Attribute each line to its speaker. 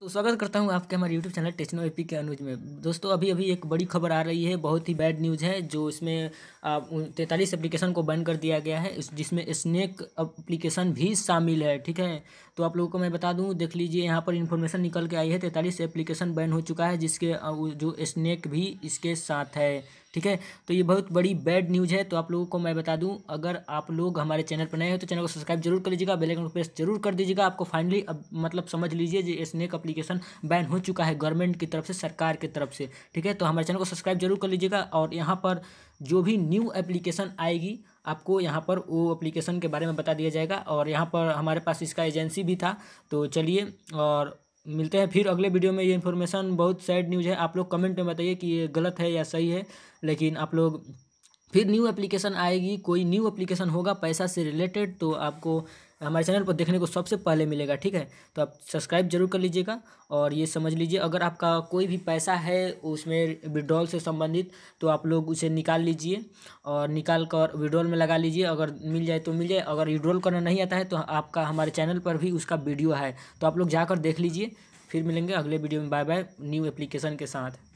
Speaker 1: तो स्वागत करता हूँ आपके हमारे यूट्यूब चैनल टेक्नो एपी के अनुज में दोस्तों अभी अभी एक बड़ी खबर आ रही है बहुत ही बैड न्यूज़ है जो इसमें तैंतालीस एप्लीकेशन को बैन कर दिया गया है जिसमें स्नैक एप्लीकेशन भी शामिल है ठीक है तो आप लोगों को मैं बता दूँ देख लीजिए यहाँ पर इन्फॉर्मेशन निकल के आई है तैंतालीस एप्लीकेशन बैन हो चुका है जिसके जो स्नैक भी इसके साथ है ठीक है तो ये बहुत बड़ी बैड न्यूज़ है तो आप लोगों को मैं बता दूं अगर आप लोग हमारे चैनल पर नए हो तो चैनल को सब्सक्राइब जरूर कर लीजिएगा बेलाइकन को प्रेस जरूर कर दीजिएगा आपको फाइनली अब मतलब समझ लीजिए जो स्नेक अप्लीकेशन बैन हो चुका है गवर्नमेंट की तरफ से सरकार की तरफ से ठीक है तो हमारे चैनल को सब्सक्राइब जरूर कर लीजिएगा और यहाँ पर जो भी न्यू एप्लीकेशन आएगी आपको यहाँ पर वो एप्लीकेशन के बारे में बता दिया जाएगा और यहाँ पर हमारे पास इसका एजेंसी भी था तो चलिए और मिलते हैं फिर अगले वीडियो में ये इन्फॉर्मेशन बहुत सैड न्यूज़ है आप लोग कमेंट में बताइए कि ये गलत है या सही है लेकिन आप लोग फिर न्यू एप्लीकेशन आएगी कोई न्यू एप्लीकेशन होगा पैसा से रिलेटेड तो आपको हमारे चैनल पर देखने को सबसे पहले मिलेगा ठीक है तो आप सब्सक्राइब जरूर कर लीजिएगा और ये समझ लीजिए अगर आपका कोई भी पैसा है उसमें विड्रॉल से संबंधित तो आप लोग उसे निकाल लीजिए और निकाल कर विड्रॉल में लगा लीजिए अगर मिल जाए तो मिल जाए अगर विड्रॉल करना नहीं आता है तो आपका हमारे चैनल पर भी उसका वीडियो है तो आप लोग जाकर देख लीजिए फिर मिलेंगे अगले वीडियो में बाय बाय न्यू एप्लीकेशन के साथ